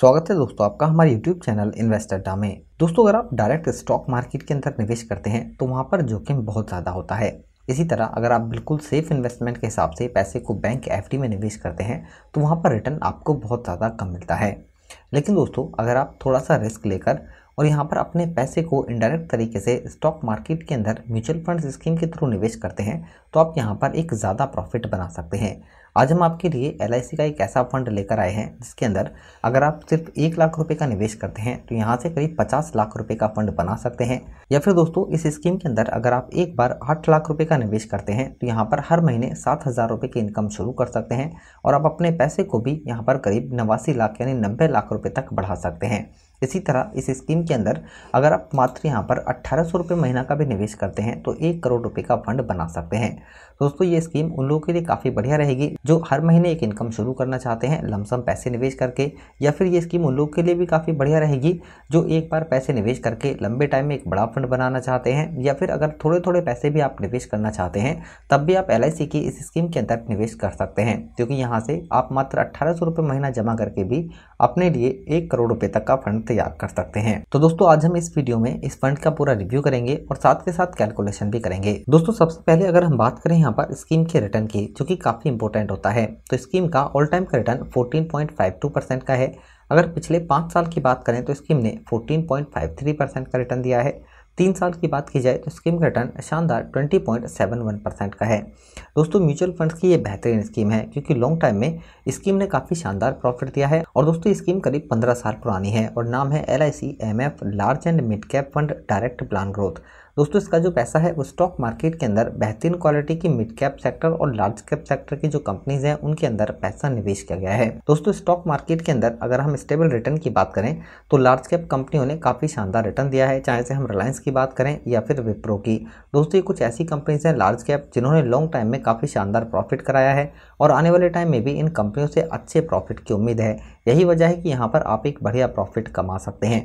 स्वागत है दोस्तों आपका हमारे YouTube चैनल इन्वेस्टर डा में दोस्तों अगर आप डायरेक्ट स्टॉक मार्केट के अंदर निवेश करते हैं तो वहाँ पर जोखिम बहुत ज़्यादा होता है इसी तरह अगर आप बिल्कुल सेफ इन्वेस्टमेंट के हिसाब से पैसे को बैंक एफ में निवेश करते हैं तो वहाँ पर रिटर्न आपको बहुत ज़्यादा कम मिलता है लेकिन दोस्तों अगर आप थोड़ा सा रिस्क लेकर और यहाँ पर अपने पैसे को इनडायरेक्ट तरीके से स्टॉक मार्केट के अंदर म्यूचुअल फंड स्कीम के थ्रू निवेश करते हैं तो आप यहाँ पर एक ज़्यादा प्रॉफिट बना सकते हैं आज हम आपके लिए एल का एक ऐसा फंड लेकर आए हैं जिसके अंदर अगर आप सिर्फ एक लाख रुपए का निवेश करते हैं तो यहाँ से करीब पचास लाख रुपए का फंड बना सकते हैं या फिर दोस्तों इस स्कीम के अंदर अगर आप एक बार आठ लाख रुपए का निवेश करते हैं तो यहाँ पर हर महीने सात हज़ार रुपये की इनकम शुरू कर सकते हैं और आप अपने पैसे को भी यहाँ पर करीब नवासी लाख यानी नब्बे लाख रुपये तक बढ़ा सकते हैं इसी तरह इस स्कीम के अंदर अगर आप मात्र यहाँ पर अट्ठारह सौ रुपये महीना का भी निवेश करते हैं तो एक करोड़ रुपये का फंड बना सकते हैं दोस्तों ये स्कीम उन लोगों के लिए काफ़ी बढ़िया रहेगी जो हर महीने एक इनकम शुरू करना चाहते हैं लमसम पैसे निवेश करके या फिर ये स्कीम उन लोगों के लिए भी काफ़ी बढ़िया रहेगी जो एक बार पैसे निवेश करके लंबे टाइम में एक बड़ा फंड बनाना चाहते हैं या फिर अगर थोड़े थोड़े पैसे भी आप निवेश करना चाहते हैं तब भी आप एल की इस स्कीम के अंतर्गत निवेश कर सकते हैं क्योंकि यहाँ से आप मात्र अट्ठारह सौ महीना जमा करके भी अपने लिए एक करोड़ रुपए तक का फंड तैयार कर सकते हैं तो दोस्तों आज हम इस वीडियो में इस फंड का पूरा रिव्यू करेंगे और साथ के साथ कैलकुलेशन भी करेंगे दोस्तों सबसे पहले अगर हम बात करें यहाँ पर स्कीम के रिटर्न की जो की काफी इंपोर्टेंट होता है तो स्कीम का ऑल टाइम का रिटर्न फोर्टीन का है अगर पिछले पाँच साल की बात करें तो स्कीम ने फोर्टीन परसेंट का रिटर्न दिया है तीन साल की बात की जाए तो स्कीम का रिटर्न शानदार 20.71 परसेंट का है दोस्तों म्यूचुअल फंड्स की ये बेहतरीन स्कीम है क्योंकि लॉन्ग टाइम में स्कीम ने काफ़ी शानदार प्रॉफिट दिया है और दोस्तों स्कीम करीब 15 साल पुरानी है और नाम है L I large and mid cap fund direct plan growth दोस्तों इसका जो पैसा है वो स्टॉक मार्केट के अंदर बेहतरीन क्वालिटी की मिड कैप सेक्टर और लार्ज कैप सेक्टर की जो कंपनीज हैं उनके अंदर पैसा निवेश किया गया है दोस्तों स्टॉक मार्केट के अंदर अगर हम स्टेबल रिटर्न की बात करें तो लार्ज कैप कंपनियों ने काफ़ी शानदार रिटर्न दिया है चाहे से हम रिलायंस की बात करें या फिर विप्रो की दोस्तों ये कुछ ऐसी कंपनीज हैं लार्ज कैप जिन्होंने लॉन्ग टाइम में काफ़ी शानदार प्रॉफिट कराया है और आने वाले टाइम में भी इन कंपनियों से अच्छे प्रॉफिट की उम्मीद है यही वजह है कि यहाँ पर आप एक बढ़िया प्रॉफिट कमा सकते हैं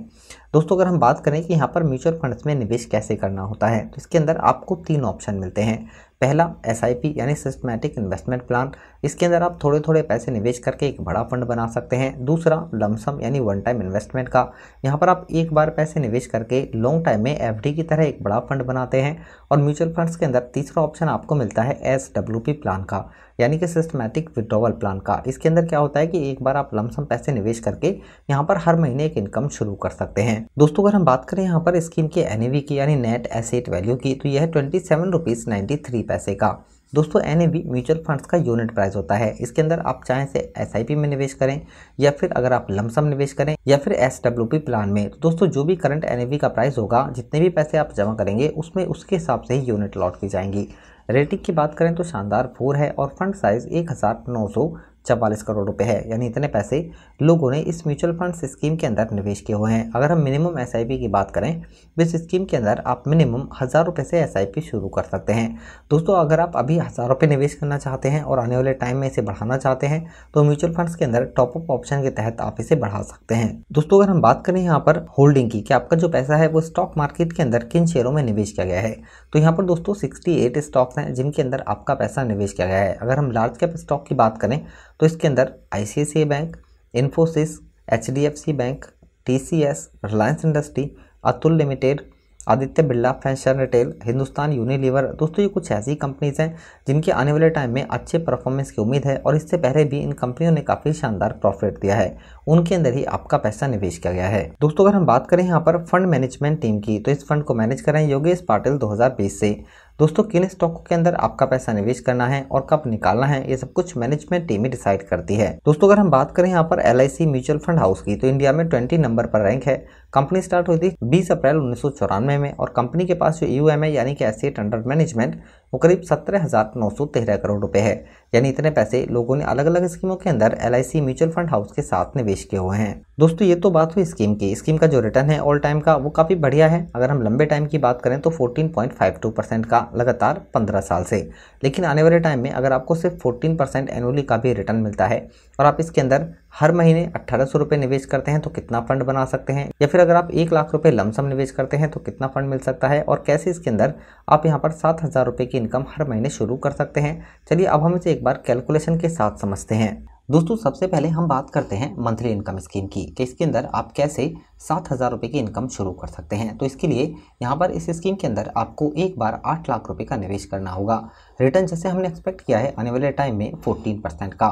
दोस्तों अगर हम बात करें कि यहाँ पर म्यूचुअल फंड्स में निवेश कैसे करना होता है तो इसके अंदर आपको तीन ऑप्शन मिलते हैं पहला एस यानी सिस्टमेटिक इन्वेस्टमेंट प्लान इसके अंदर आप थोड़े थोड़े पैसे निवेश करके एक बड़ा फंड बना सकते हैं दूसरा लमसम यानी वन टाइम इन्वेस्टमेंट का यहाँ पर आप एक बार पैसे निवेश करके लॉन्ग टाइम में एफ की तरह एक बड़ा फंड बनाते हैं और म्यूचुअल फंड्स के अंदर तीसरा ऑप्शन आपको मिलता है एस प्लान का यानी कि सिस्टमैटिक विड्रॉवल प्लान का इसके अंदर क्या होता है कि एक बार आप लमसम पैसे निवेश करके यहाँ पर हर महीने एक इनकम शुरू कर सकते हैं दोस्तों अगर हम बात करें यहाँ पर स्कीम के एन की यानी नेट एसेट वैल्यू की तो यह है twenty seven rupees ninety three paise का दोस्तों एन म्यूचुअल फंड्स का यूनिट प्राइस होता है इसके अंदर आप चाहें से एस में निवेश करें या फिर अगर आप लमसम निवेश करें या फिर एस प्लान में तो दोस्तों जो भी करंट एन का प्राइस होगा जितने भी पैसे आप जमा करेंगे उसमें उसके हिसाब से ही यूनिट लॉट की जाएंगी रेटिंग की बात करें तो शानदार फोर है और फंड साइज़ एक हज़ार नौ सौ चवालीस करोड़ रुपए है यानी इतने पैसे लोगों ने इस म्यूचुअल फंड स्कीम के अंदर निवेश किए हुए हैं अगर हम मिनिमम एस की बात करें तो इस स्कीम के अंदर आप मिनिमम हज़ार रुपये से एस शुरू कर सकते हैं दोस्तों अगर आप अभी हज़ार रुपये निवेश करना चाहते हैं और आने वाले टाइम में इसे बढ़ाना चाहते हैं तो म्यूचुअल फंड्स के अंदर टॉपअप ऑप्शन के तहत आप इसे बढ़ा सकते हैं दोस्तों अगर हम बात करें यहाँ पर होल्डिंग की कि आपका जो पैसा है वो स्टॉक मार्केट के अंदर किन शेयरों में निवेश किया गया है तो यहाँ पर दोस्तों सिक्सटी स्टॉक्स हैं जिनके अंदर आपका पैसा निवेश किया गया है अगर हम लार्ज कैप स्टॉक की बात करें तो इसके अंदर I bank Infosys H bank T Reliance industry Atul limited Aditya Birla fashion retail Hindustan Unilever दोस्तों ये कुछ ऐसी कंपनीज़ हैं जिनके आने वाले टाइम में अच्छे परफॉर्मेंस की उम्मीद है और इससे पहले भी इन कंपनियों ने काफ़ी शानदार प्रॉफिट दिया है उनके अंदर ही आपका पैसा निवेश किया गया है दोस्तों अगर हम बात करें यहाँ पर फंड मैनेजमेंट टीम की तो इस फंड को मैनेज करें योगेश पाटिल दो से दोस्तों किन स्टॉकों के अंदर आपका पैसा निवेश करना है और कब निकालना है ये सब कुछ मैनेजमेंट टीम ही डिसाइड करती है दोस्तों अगर हम बात करें यहाँ पर एल म्यूचुअल फंड हाउस की तो इंडिया में ट्वेंटी नंबर पर रैंक है कंपनी स्टार्ट हुई थी बीस अप्रैल उन्नीस में और कंपनी के पास जो यू e यानी कि एसेट अंडर मैनेजमेंट वो करीब सत्रह हज़ार नौ सौ तेरह करोड़ रुपए है यानी इतने पैसे लोगों ने अलग अलग स्कीमों के अंदर एल म्यूचुअल फंड हाउस के साथ निवेश किए हुए हैं दोस्तों ये तो बात हुई स्कीम की स्कीम का जो रिटर्न है ऑल टाइम का वो काफ़ी बढ़िया है अगर हम लंबे टाइम की बात करें तो 14.52 परसेंट का लगातार 15 साल से लेकिन आने वाले टाइम में अगर आपको सिर्फ 14 परसेंट एनुअली का भी रिटर्न मिलता है और आप इसके अंदर हर महीने अट्ठारह सौ रुपये निवेश करते हैं तो कितना फंड बना सकते हैं या फिर अगर आप एक लाख रुपये लमसम निवेश करते हैं तो कितना फंड मिल सकता है और कैसे इसके अंदर आप यहाँ पर सात हज़ार रुपये की इनकम हर महीने शुरू कर सकते हैं चलिए अब हम इसे एक बार कैलकुलेशन के साथ समझते हैं दोस्तों सबसे पहले हम बात करते हैं मंथली इनकम स्कीम की कि इसके अंदर आप कैसे सात हज़ार रुपये की इनकम शुरू कर सकते हैं तो इसके लिए यहाँ पर इस स्कीम के अंदर आपको एक बार आठ लाख रुपये का निवेश करना होगा रिटर्न जैसे हमने एक्सपेक्ट किया है आने वाले टाइम में फोर्टीन परसेंट का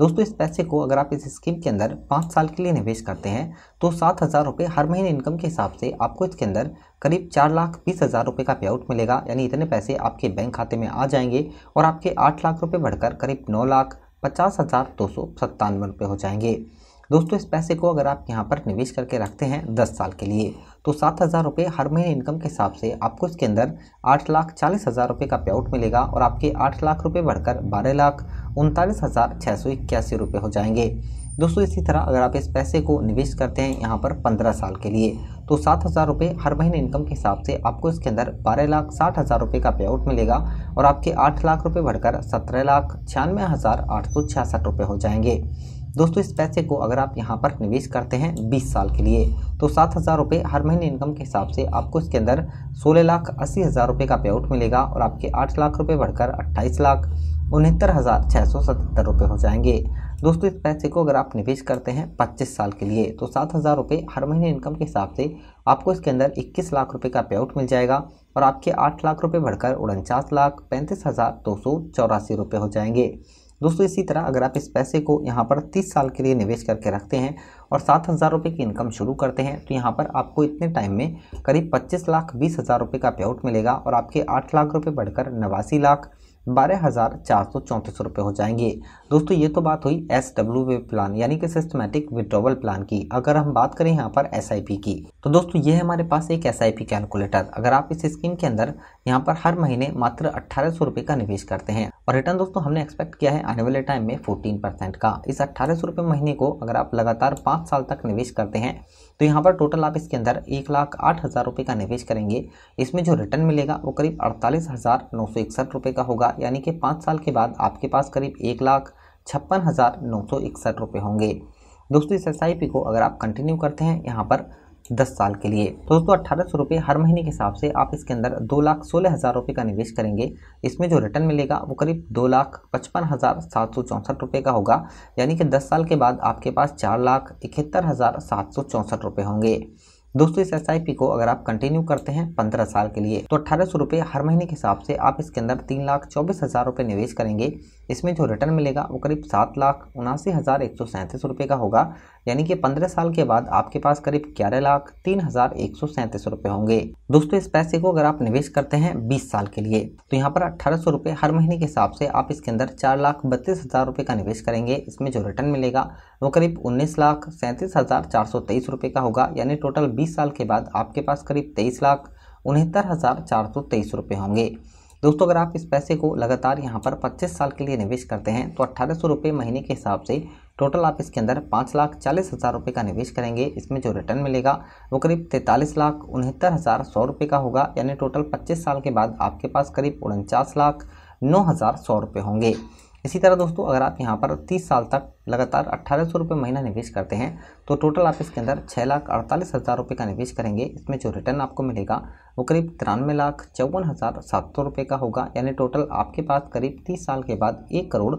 दोस्तों इस पैसे को अगर आप इस स्कीम के अंदर पाँच साल के लिए निवेश करते हैं तो सात हज़ार रुपये हर महीने इनकम के हिसाब से आपको इसके अंदर करीब चार लाख बीस हज़ार रुपये का पे आउट मिलेगा यानी इतने पैसे आपके बैंक खाते में आ जाएंगे और आपके आठ लाख रुपये बढ़कर करीब नौ लाख पचास हज़ार दो सौ सत्तानवे रुपये हो जाएंगे दोस्तों इस पैसे को अगर आप यहाँ पर निवेश करके रखते हैं दस साल के लिए तो सात हज़ार रुपये हर महीने इनकम के हिसाब से आपको इसके अंदर आठ लाख चालीस हज़ार रुपये का पेआउट मिलेगा और आपके आठ लाख रुपये बढ़कर बारह लाख उनतालीस हज़ार छः सौ इक्यासी रुपये हो जाएंगे दोस्तों इसी तरह अगर आप इस पैसे को निवेश करते हैं यहाँ पर पंद्रह साल के लिए तो सात हज़ार रुपये हर महीने इनकम के हिसाब से आपको इसके अंदर बारह लाख साठ हज़ार रुपये का पेआउट मिलेगा और आपके आठ लाख रुपये बढ़कर सत्रह लाख छियानवे हज़ार आठ सौ छियासठ रुपये हो जाएंगे दोस्तों इस पैसे को अगर आप यहाँ पर निवेश करते हैं 20 साल के लिए तो सात हज़ार रुपये हर महीने इनकम के हिसाब से आपको इसके अंदर सोलह लाख अस्सी हज़ार रुपये का पेआउट मिलेगा और आपके आठ लाख रुपये बढ़कर अट्ठाईस लाख उनहत्तर हज़ार छः सौ सतहत्तर रुपये हो जाएंगे दोस्तों इस पैसे को अगर आप निवेश करते हैं पच्चीस साल के लिए तो सात हज़ार रुपये हर महीने इनकम के हिसाब से आपको इसके अंदर इक्कीस लाख रुपये का पेआउट मिल जाएगा और आपके आठ लाख रुपये बढ़कर उनचास लाख पैंतीस हज़ार दो सौ चौरासी रुपये हो जाएंगे दोस्तों इसी तरह अगर आप इस पैसे को यहाँ पर तीस साल के लिए निवेश करके रखते हैं और सात हज़ार रुपये की इनकम शुरू करते हैं तो यहाँ पर आपको इतने टाइम में करीब पच्चीस लाख बीस हज़ार रुपये का पेआउट मिलेगा और आपके आठ लाख रुपये बढ़कर नवासी लाख बारह हज़ार चार सौ चौंतीस रुपये हो जाएंगे दोस्तों ये तो बात हुई एस डब्ल्यू वे प्लान यानी कि सिस्टमेटिक विड्रोवल प्लान की अगर हम बात करें यहाँ पर एस आई पी की तो दोस्तों ये हमारे पास एक एस आई पी कैलकुलेटर अगर आप इस स्कीम के अंदर यहाँ पर हर महीने मात्र अट्ठारह सौ रुपये का निवेश करते हैं और रिटर्न दोस्तों हमने एक्सपेक्ट किया है आने वाले टाइम में फोर्टीन परसेंट का इस अट्ठारह सौ रुपये महीने को अगर आप लगातार पाँच साल तक निवेश करते हैं तो यहाँ पर टोटल आप इसके अंदर एक लाख आठ हज़ार रुपये का निवेश करेंगे इसमें जो रिटर्न मिलेगा वो करीब अड़तालीस हज़ार नौ सौ इकसठ रुपये का होगा का यानी कि पाँच साल के बाद आपके पास करीब एक लाख छप्पन हज़ार नौ सौ इकसठ रुपये होंगे दोस्तों इस एस को अगर आप कंटिन्यू करते हैं यहाँ पर दस साल के लिए तो दोस्तों अट्ठारह सौ रुपये हर महीने के हिसाब से आप इसके अंदर दो लाख सोलह हज़ार रुपये का निवेश करेंगे इसमें जो रिटर्न मिलेगा वो करीब दो लाख पचपन हज़ार सात सौ चौंसठ रुपये का होगा यानी कि दस साल के बाद आपके पास चार लाख इकहत्तर हज़ार सात सौ चौंसठ रुपये होंगे दोस्तों इस एस को अगर आप कंटिन्यू करते हैं पंद्रह साल के लिए तो अठारह सौ रुपये हर महीने के हिसाब से आप इसके अंदर तीन लाख चौबीस हज़ार रुपये निवेश करेंगे इसमें जो रिटर्न मिलेगा वो करीब सात लाख उनासी हज़ार एक सौ सैंतीस रुपये का होगा यानी कि 15 साल के बाद आपके पास करीब ग्यारह लाख तीन हजार एक सौ सैंतीस रूपए होंगे दोस्तों इस पैसे को अगर आप निवेश करते हैं 20 साल के लिए तो यहाँ पर अठारह सौ रुपए हर महीने के हिसाब से आप इसके अंदर चार लाख बत्तीस हजार रुपये का निवेश करेंगे इसमें जो रिटर्न मिलेगा वो करीब उन्नीस लाख सैंतीस हजार चार सौ तेईस रुपये का होगा यानी टोटल बीस साल के बाद आपके पास करीब तेईस लाख उनहत्तर हजार चार सौ तेईस रुपए होंगे दोस्तों अगर आप इस पैसे को लगातार यहाँ पर पच्चीस साल के लिए निवेश करते हैं तो अट्ठारह सौ रुपये महीने के हिसाब से टोटल आप इसके अंदर पाँच लाख चालीस हज़ार रुपये का निवेश करेंगे इसमें जो रिटर्न मिलेगा वो करीब तैंतालीस लाख उनहत्तर हज़ार सौ रुपये का होगा यानी टोटल पच्चीस साल के बाद आपके पास करीब उनचास लाख नौ हज़ार सौ रुपये होंगे इसी तरह दोस्तों अगर आप यहाँ पर 30 साल तक लगातार अट्ठारह सौ रुपये महीना निवेश करते हैं तो टोटल आप इसके अंदर छः लाख अड़तालीस हज़ार रुपये का निवेश करेंगे इसमें जो रिटर्न आपको मिलेगा वो करीब तिरानवे लाख चौवन हज़ार सात सौ रुपये का होगा यानी टोटल आपके पास करीब तीस साल के बाद एक करोड़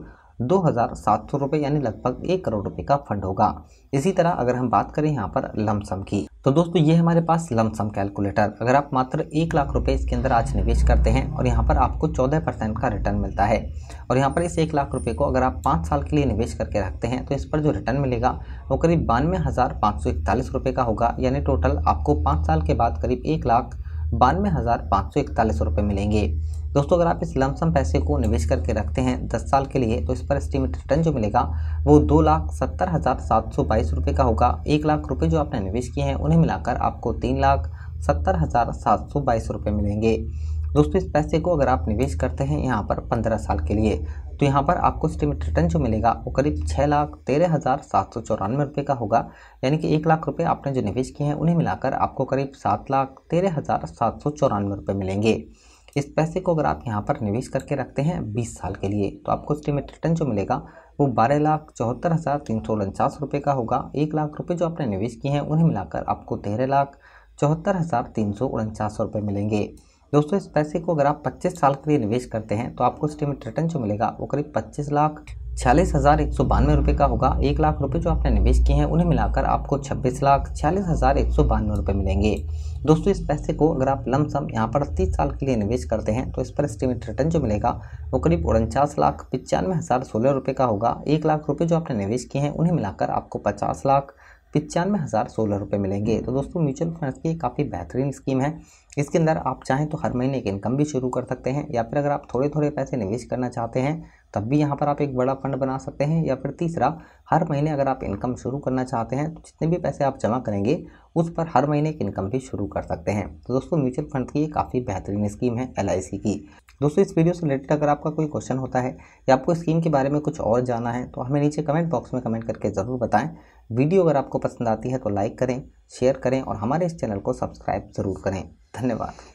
दो हज़ार सात सौ रुपये यानी लगभग एक करोड़ रुपये का फंड होगा इसी तरह अगर हम बात करें यहाँ पर लमसम की तो दोस्तों ये हमारे पास लमसम कैलकुलेटर अगर आप मात्र एक लाख रुपए इसके अंदर आज निवेश करते हैं और यहाँ पर आपको चौदह परसेंट का रिटर्न मिलता है और यहाँ पर इस एक लाख रुपए को अगर आप पाँच साल के लिए निवेश करके रखते हैं तो इस पर जो रिटर्न मिलेगा वो करीब बानवे हज़ार पाँच सौ इकतालीस रुपये का होगा यानी टोटल आपको पाँच साल के बाद करीब एक लाख बानवे हज़ार पाँच सौ इकतालीस रुपये मिलेंगे दोस्तों अगर आप इस लमसम पैसे को निवेश करके रखते हैं दस साल के लिए तो इस पर एस्टिमेट रिटर्न जो मिलेगा वो दो लाख सत्तर हज़ार सात सौ बाईस रुपये का होगा एक लाख रुपये जो आपने निवेश किए हैं उन्हें मिलाकर आपको तीन लाख सत्तर हज़ार सात सौ बाईस रुपये मिलेंगे दोस्तों इस पैसे को अगर आप निवेश करते हैं यहाँ पर पंद्रह साल के लिए तो यहाँ पर आपको स्टीमेट रिटर्न जो मिलेगा वो करीब छः लाख तेरह हज़ार सात सौ चौरानवे रुपये का होगा यानी कि एक लाख रुपये आपने जो निवेश किए हैं उन्हें मिलाकर आपको करीब सात लाख तेरह हज़ार सात सौ चौरानवे रुपये मिलेंगे इस पैसे को अगर आप यहाँ पर निवेश करके रखते हैं 20 साल के लिए तो आपको स्टीमेट रिटर्न जो मिलेगा वो बारह लाख चौहत्तर हज़ार तीन सौ उनचास रुपये का होगा एक लाख रुपये जो आपने निवेश किए हैं उन्हें मिलाकर आपको तेरह लाख चौहत्तर हज़ार तीन सौ उनचास रुपये मिलेंगे दोस्तों इस पैसे को अगर आप 25 साल के लिए निवेश करते हैं तो आपको स्टीमेट रिटर्न जो मिलेगा वो करीब 25 लाख छियालीस हज़ार एक सौ बानवे रुपये का होगा एक लाख रुपये जो आपने निवेश किए हैं उन्हें मिलाकर आपको छब्बीस लाख छियालीस हज़ार एक सौ बानवे रुपये मिलेंगे दोस्तों इस पैसे को अगर आप लम सम यहाँ पर तीस साल के लिए निवेश करते हैं तो इस पर एस्टिमेट रिटर्न जो मिलेगा वो करीब उनचास लाख पचानवे हज़ार सोलह रुपये का होगा एक लाख रुपये जो आपने निवेश किए हैं उन्हें मिलाकर आपको पचास लाख पचानवे हज़ार सोलह रुपये मिलेंगे तो दोस्तों म्यूचुअल फंड्स की काफ़ी बेहतरीन स्कीम है इसके अंदर आप चाहें तो हर महीने एक इनकम भी शुरू कर सकते हैं या फिर अगर आप थोड़े थोड़े पैसे निवेश करना चाहते हैं तब भी यहाँ पर आप एक बड़ा फंड बना सकते हैं या फिर तीसरा हर महीने अगर आप इनकम शुरू करना चाहते हैं तो जितने भी पैसे आप जमा करेंगे उस पर हर महीने एक इनकम भी शुरू कर सकते हैं तो दोस्तों म्यूचुअल फंड की काफ़ी बेहतरीन स्कीम है एल की दोस्तों इस वीडियो से रिलेटेड अगर आपका कोई क्वेश्चन होता है या आपको स्कीम के बारे में कुछ और जानना है तो हमें नीचे कमेंट बॉक्स में कमेंट करके ज़रूर बताएं वीडियो अगर आपको पसंद आती है तो लाइक करें शेयर करें और हमारे इस चैनल को सब्सक्राइब ज़रूर करें धन्यवाद